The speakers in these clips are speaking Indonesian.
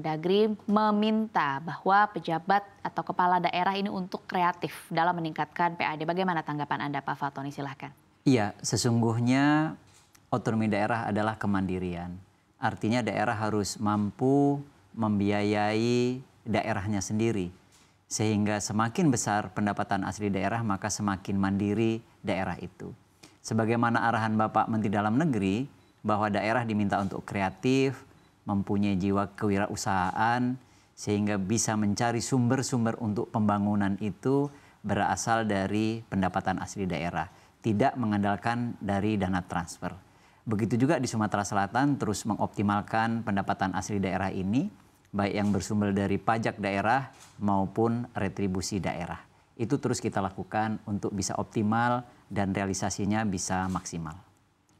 Mendagri meminta bahwa pejabat atau kepala daerah ini untuk kreatif dalam meningkatkan PAD. Bagaimana tanggapan Anda Pak Fatoni? Silahkan. Iya, sesungguhnya otonomi daerah adalah kemandirian. Artinya daerah harus mampu membiayai daerahnya sendiri. Sehingga semakin besar pendapatan asli daerah maka semakin mandiri daerah itu. Sebagaimana arahan Bapak Menteri Dalam Negeri bahwa daerah diminta untuk kreatif, mempunyai jiwa kewirausahaan sehingga bisa mencari sumber-sumber untuk pembangunan itu berasal dari pendapatan asli daerah, tidak mengandalkan dari dana transfer. Begitu juga di Sumatera Selatan terus mengoptimalkan pendapatan asli daerah ini baik yang bersumber dari pajak daerah maupun retribusi daerah. Itu terus kita lakukan untuk bisa optimal dan realisasinya bisa maksimal.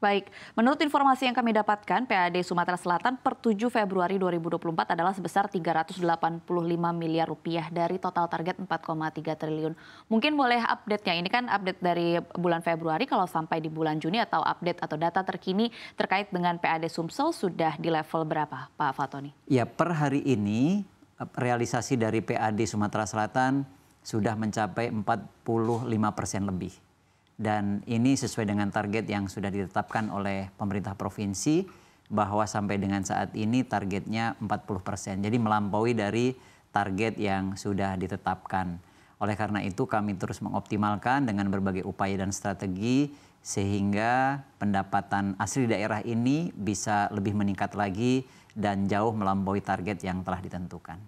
Baik, menurut informasi yang kami dapatkan, PAD Sumatera Selatan per 7 Februari 2024 adalah sebesar 385 miliar rupiah dari total target 4,3 triliun. Mungkin boleh update-nya, ini kan update dari bulan Februari kalau sampai di bulan Juni atau update atau data terkini terkait dengan PAD Sumsel sudah di level berapa Pak Fatoni? Ya, per hari ini realisasi dari PAD Sumatera Selatan sudah mencapai 45 persen lebih dan ini sesuai dengan target yang sudah ditetapkan oleh pemerintah provinsi bahwa sampai dengan saat ini targetnya 40 persen. Jadi melampaui dari target yang sudah ditetapkan. Oleh karena itu kami terus mengoptimalkan dengan berbagai upaya dan strategi sehingga pendapatan asli daerah ini bisa lebih meningkat lagi dan jauh melampaui target yang telah ditentukan.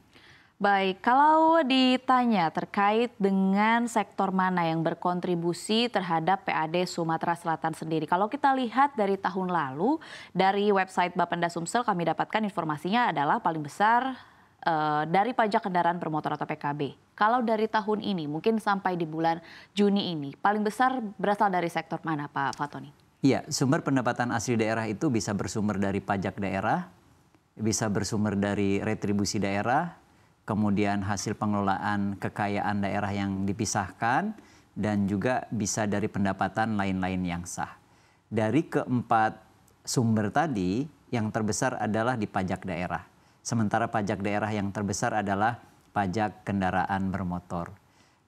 Baik, kalau ditanya terkait dengan sektor mana yang berkontribusi terhadap PAD Sumatera Selatan sendiri. Kalau kita lihat dari tahun lalu, dari website Bapenda Sumsel kami dapatkan informasinya adalah paling besar uh, dari pajak kendaraan bermotor atau PKB. Kalau dari tahun ini, mungkin sampai di bulan Juni ini, paling besar berasal dari sektor mana Pak Fatoni? Iya, sumber pendapatan asli daerah itu bisa bersumber dari pajak daerah, bisa bersumber dari retribusi daerah, kemudian hasil pengelolaan kekayaan daerah yang dipisahkan, dan juga bisa dari pendapatan lain-lain yang sah. Dari keempat sumber tadi, yang terbesar adalah di pajak daerah. Sementara pajak daerah yang terbesar adalah pajak kendaraan bermotor.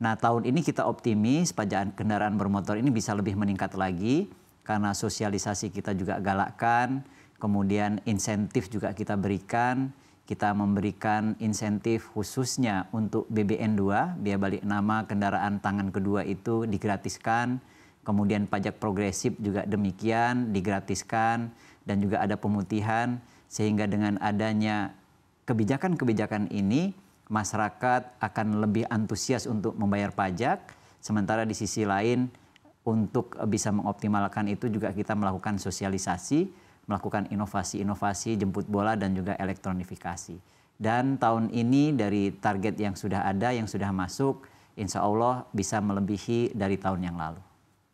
Nah, tahun ini kita optimis pajak kendaraan bermotor ini bisa lebih meningkat lagi karena sosialisasi kita juga galakkan, kemudian insentif juga kita berikan kita memberikan insentif khususnya untuk BBN2, biaya balik nama kendaraan tangan kedua itu digratiskan, kemudian pajak progresif juga demikian digratiskan dan juga ada pemutihan sehingga dengan adanya kebijakan-kebijakan ini masyarakat akan lebih antusias untuk membayar pajak sementara di sisi lain untuk bisa mengoptimalkan itu juga kita melakukan sosialisasi melakukan inovasi-inovasi jemput bola dan juga elektronifikasi. Dan tahun ini dari target yang sudah ada, yang sudah masuk, insya Allah bisa melebihi dari tahun yang lalu.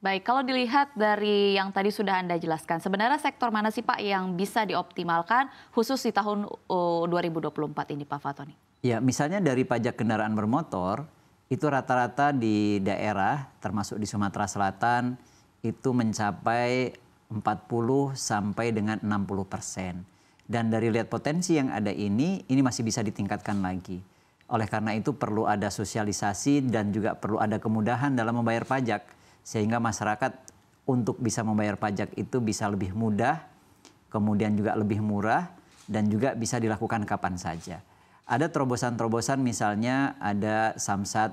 Baik, kalau dilihat dari yang tadi sudah Anda jelaskan, sebenarnya sektor mana sih Pak yang bisa dioptimalkan khusus di tahun 2024 ini Pak Fatoni? Ya, misalnya dari pajak kendaraan bermotor, itu rata-rata di daerah termasuk di Sumatera Selatan itu mencapai 40 sampai dengan 60 persen. Dan dari lihat potensi yang ada ini, ini masih bisa ditingkatkan lagi. Oleh karena itu perlu ada sosialisasi dan juga perlu ada kemudahan dalam membayar pajak. Sehingga masyarakat untuk bisa membayar pajak itu bisa lebih mudah, kemudian juga lebih murah, dan juga bisa dilakukan kapan saja. Ada terobosan-terobosan misalnya ada samsat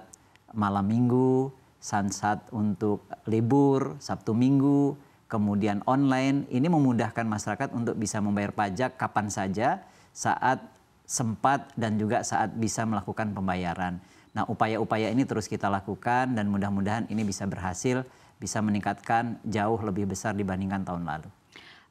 malam minggu, samsat untuk libur, Sabtu minggu, kemudian online ini memudahkan masyarakat untuk bisa membayar pajak kapan saja saat sempat dan juga saat bisa melakukan pembayaran. Nah, upaya-upaya ini terus kita lakukan dan mudah-mudahan ini bisa berhasil bisa meningkatkan jauh lebih besar dibandingkan tahun lalu.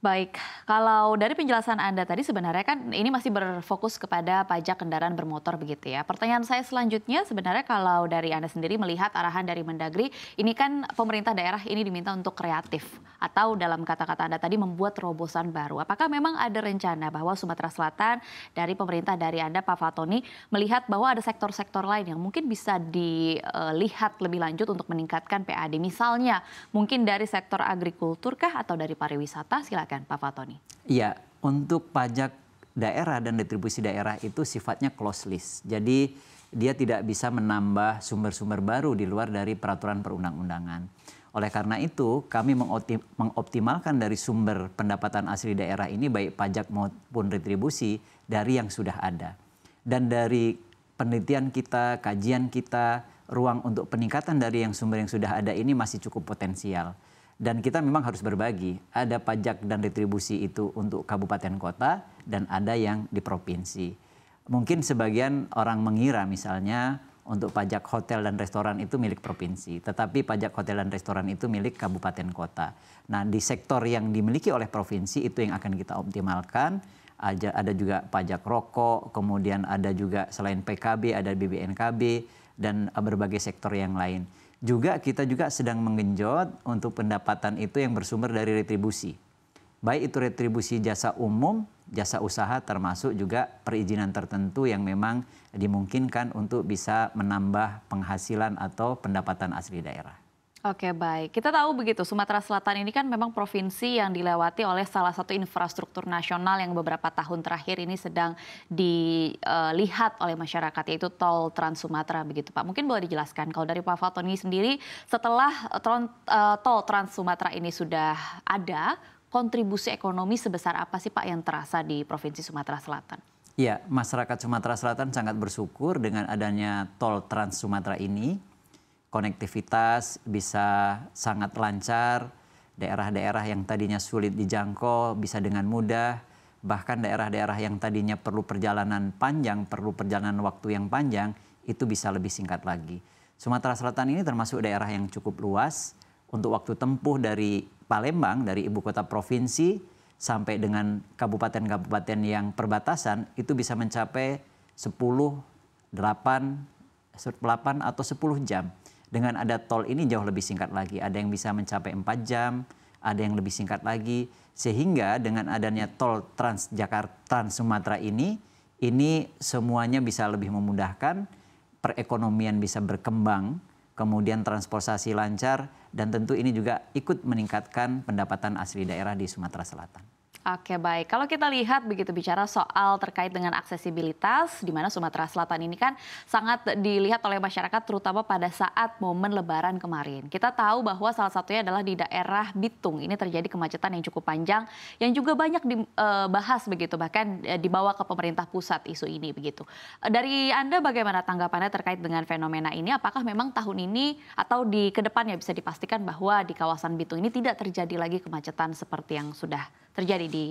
Baik, kalau dari penjelasan Anda tadi sebenarnya kan ini masih berfokus kepada pajak kendaraan bermotor begitu ya. Pertanyaan saya selanjutnya sebenarnya kalau dari Anda sendiri melihat arahan dari Mendagri, ini kan pemerintah daerah ini diminta untuk kreatif atau dalam kata-kata Anda tadi membuat terobosan baru. Apakah memang ada rencana bahwa Sumatera Selatan dari pemerintah dari Anda Pak Fatoni melihat bahwa ada sektor-sektor lain yang mungkin bisa dilihat lebih lanjut untuk meningkatkan PAD. Misalnya mungkin dari sektor agrikultur kah atau dari pariwisata silakan silakan Pak Fatoni. Iya, untuk pajak daerah dan retribusi daerah itu sifatnya close list. Jadi dia tidak bisa menambah sumber-sumber baru di luar dari peraturan perundang-undangan. Oleh karena itu, kami mengoptimalkan dari sumber pendapatan asli daerah ini baik pajak maupun retribusi dari yang sudah ada. Dan dari penelitian kita, kajian kita, ruang untuk peningkatan dari yang sumber yang sudah ada ini masih cukup potensial dan kita memang harus berbagi. Ada pajak dan retribusi itu untuk kabupaten kota dan ada yang di provinsi. Mungkin sebagian orang mengira misalnya untuk pajak hotel dan restoran itu milik provinsi, tetapi pajak hotel dan restoran itu milik kabupaten kota. Nah, di sektor yang dimiliki oleh provinsi itu yang akan kita optimalkan. Ada juga pajak rokok, kemudian ada juga selain PKB ada BBNKB dan eh, berbagai sektor yang lain juga kita juga sedang mengenjot untuk pendapatan itu yang bersumber dari retribusi. Baik itu retribusi jasa umum, jasa usaha termasuk juga perizinan tertentu yang memang dimungkinkan untuk bisa menambah penghasilan atau pendapatan asli daerah. Oke baik, kita tahu begitu Sumatera Selatan ini kan memang provinsi yang dilewati oleh salah satu infrastruktur nasional yang beberapa tahun terakhir ini sedang dilihat oleh masyarakat yaitu tol Trans Sumatera begitu Pak. Mungkin boleh dijelaskan kalau dari Pak Fatoni sendiri setelah eh, eh, tol Trans Sumatera ini sudah ada, kontribusi ekonomi sebesar apa sih Pak yang terasa di Provinsi Sumatera Selatan? Ya, masyarakat Sumatera Selatan sangat bersyukur dengan adanya tol Trans Sumatera ini konektivitas bisa sangat lancar, daerah-daerah yang tadinya sulit dijangkau bisa dengan mudah, bahkan daerah-daerah yang tadinya perlu perjalanan panjang, perlu perjalanan waktu yang panjang, itu bisa lebih singkat lagi. Sumatera Selatan ini termasuk daerah yang cukup luas untuk waktu tempuh dari Palembang, dari ibu kota provinsi, sampai dengan kabupaten-kabupaten yang perbatasan, itu bisa mencapai 10, 8, 8 atau 10 jam. Dengan ada tol ini jauh lebih singkat lagi. Ada yang bisa mencapai 4 jam, ada yang lebih singkat lagi. Sehingga dengan adanya tol Trans Jakarta Trans Sumatera ini, ini semuanya bisa lebih memudahkan, perekonomian bisa berkembang, kemudian transportasi lancar, dan tentu ini juga ikut meningkatkan pendapatan asli daerah di Sumatera Selatan. Oke baik, kalau kita lihat begitu bicara soal terkait dengan aksesibilitas, di mana Sumatera Selatan ini kan sangat dilihat oleh masyarakat terutama pada saat momen lebaran kemarin. Kita tahu bahwa salah satunya adalah di daerah Bitung, ini terjadi kemacetan yang cukup panjang, yang juga banyak dibahas eh, begitu, bahkan eh, dibawa ke pemerintah pusat isu ini begitu. Eh, dari Anda bagaimana tanggapannya terkait dengan fenomena ini? Apakah memang tahun ini atau di kedepannya bisa dipastikan bahwa di kawasan Bitung ini tidak terjadi lagi kemacetan seperti yang sudah terjadi di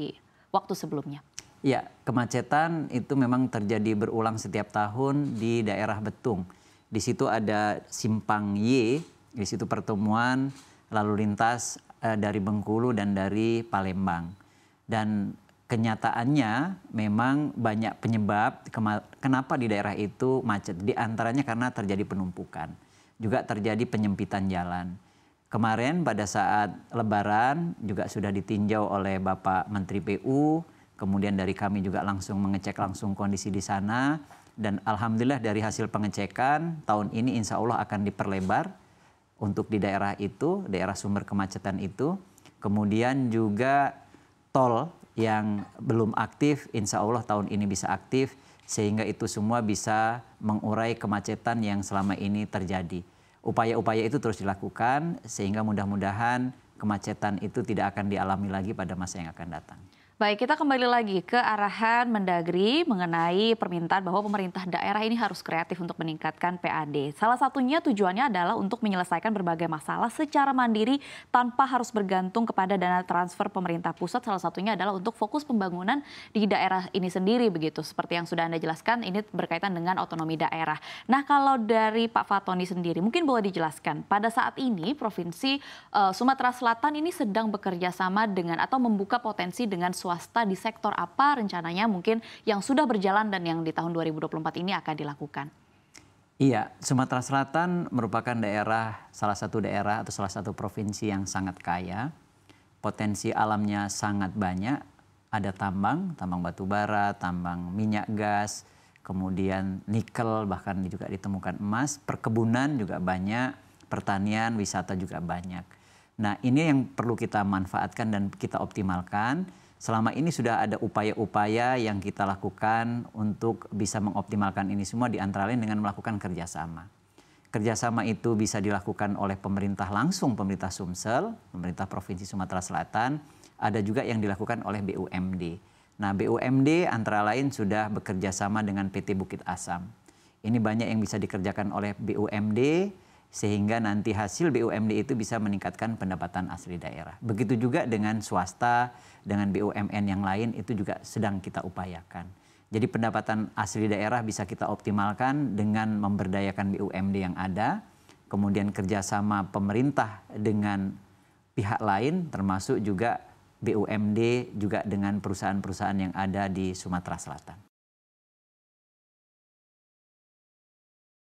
waktu sebelumnya? Ya, kemacetan itu memang terjadi berulang setiap tahun di daerah Betung. Di situ ada simpang Y, di situ pertemuan lalu lintas eh, dari Bengkulu dan dari Palembang. Dan kenyataannya memang banyak penyebab kenapa di daerah itu macet. Di antaranya karena terjadi penumpukan, juga terjadi penyempitan jalan. Kemarin pada saat lebaran juga sudah ditinjau oleh Bapak Menteri PU, kemudian dari kami juga langsung mengecek langsung kondisi di sana dan alhamdulillah dari hasil pengecekan tahun ini insya Allah akan diperlebar untuk di daerah itu, daerah sumber kemacetan itu. Kemudian juga tol yang belum aktif insya Allah tahun ini bisa aktif sehingga itu semua bisa mengurai kemacetan yang selama ini terjadi upaya-upaya itu terus dilakukan sehingga mudah-mudahan kemacetan itu tidak akan dialami lagi pada masa yang akan datang. Baik, kita kembali lagi ke arahan Mendagri mengenai permintaan bahwa pemerintah daerah ini harus kreatif untuk meningkatkan PAD. Salah satunya tujuannya adalah untuk menyelesaikan berbagai masalah secara mandiri tanpa harus bergantung kepada dana transfer pemerintah pusat. Salah satunya adalah untuk fokus pembangunan di daerah ini sendiri begitu. Seperti yang sudah Anda jelaskan, ini berkaitan dengan otonomi daerah. Nah, kalau dari Pak Fatoni sendiri, mungkin boleh dijelaskan. Pada saat ini, Provinsi uh, Sumatera Selatan ini sedang bekerja sama dengan atau membuka potensi dengan swasta di sektor apa rencananya mungkin yang sudah berjalan dan yang di tahun 2024 ini akan dilakukan? Iya, Sumatera Selatan merupakan daerah salah satu daerah atau salah satu provinsi yang sangat kaya. Potensi alamnya sangat banyak. Ada tambang, tambang batu bara, tambang minyak gas, kemudian nikel, bahkan juga ditemukan emas, perkebunan juga banyak, pertanian, wisata juga banyak. Nah, ini yang perlu kita manfaatkan dan kita optimalkan selama ini sudah ada upaya-upaya yang kita lakukan untuk bisa mengoptimalkan ini semua di antara lain dengan melakukan kerjasama. Kerjasama itu bisa dilakukan oleh pemerintah langsung, pemerintah Sumsel, pemerintah Provinsi Sumatera Selatan, ada juga yang dilakukan oleh BUMD. Nah BUMD antara lain sudah bekerja sama dengan PT Bukit Asam. Ini banyak yang bisa dikerjakan oleh BUMD, sehingga nanti hasil BUMD itu bisa meningkatkan pendapatan asli daerah. Begitu juga dengan swasta, dengan BUMN yang lain itu juga sedang kita upayakan. Jadi pendapatan asli daerah bisa kita optimalkan dengan memberdayakan BUMD yang ada, kemudian kerjasama pemerintah dengan pihak lain termasuk juga BUMD juga dengan perusahaan-perusahaan yang ada di Sumatera Selatan.